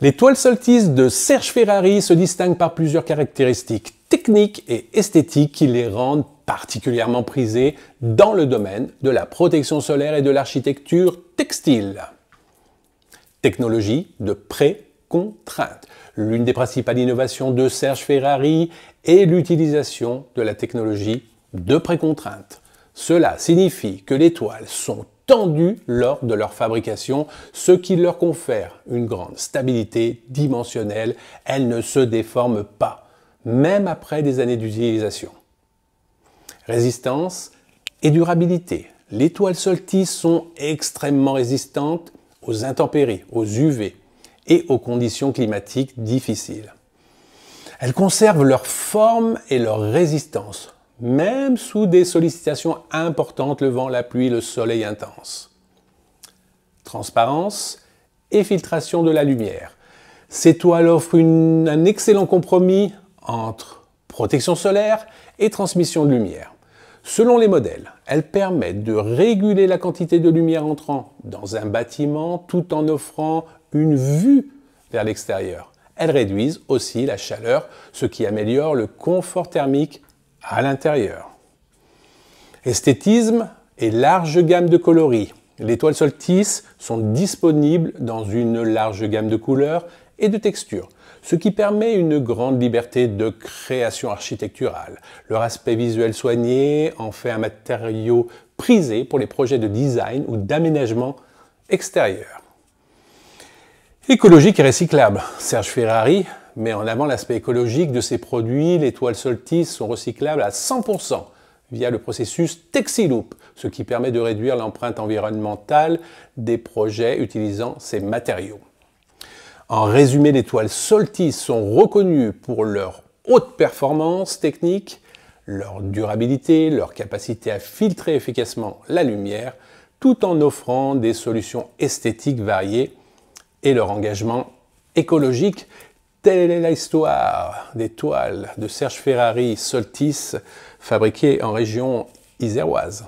Les toiles soltises de Serge Ferrari se distinguent par plusieurs caractéristiques techniques et esthétiques qui les rendent particulièrement prisées dans le domaine de la protection solaire et de l'architecture textile. Technologie de pré-contrainte. L'une des principales innovations de Serge Ferrari est l'utilisation de la technologie de précontrainte. Cela signifie que les toiles sont tendues lors de leur fabrication, ce qui leur confère une grande stabilité dimensionnelle. Elles ne se déforment pas, même après des années d'utilisation. Résistance et durabilité. Les toiles solties sont extrêmement résistantes aux intempéries, aux UV et aux conditions climatiques difficiles. Elles conservent leur forme et leur résistance même sous des sollicitations importantes, le vent, la pluie, le soleil intense. Transparence et filtration de la lumière. Ces toiles offrent un excellent compromis entre protection solaire et transmission de lumière. Selon les modèles, elles permettent de réguler la quantité de lumière entrant dans un bâtiment tout en offrant une vue vers l'extérieur. Elles réduisent aussi la chaleur, ce qui améliore le confort thermique à l'intérieur. Esthétisme et large gamme de coloris. Les toiles Soltis sont disponibles dans une large gamme de couleurs et de textures, ce qui permet une grande liberté de création architecturale. Leur aspect visuel soigné en fait un matériau prisé pour les projets de design ou d'aménagement extérieur. Écologique et recyclable. Serge Ferrari, mais en avant l'aspect écologique de ces produits. Les toiles Soltis sont recyclables à 100% via le processus Texiloop, ce qui permet de réduire l'empreinte environnementale des projets utilisant ces matériaux. En résumé, les toiles Soltis sont reconnues pour leur haute performance technique, leur durabilité, leur capacité à filtrer efficacement la lumière, tout en offrant des solutions esthétiques variées et leur engagement écologique Telle est l'histoire des toiles de Serge Ferrari Soltis fabriquées en région iséroise.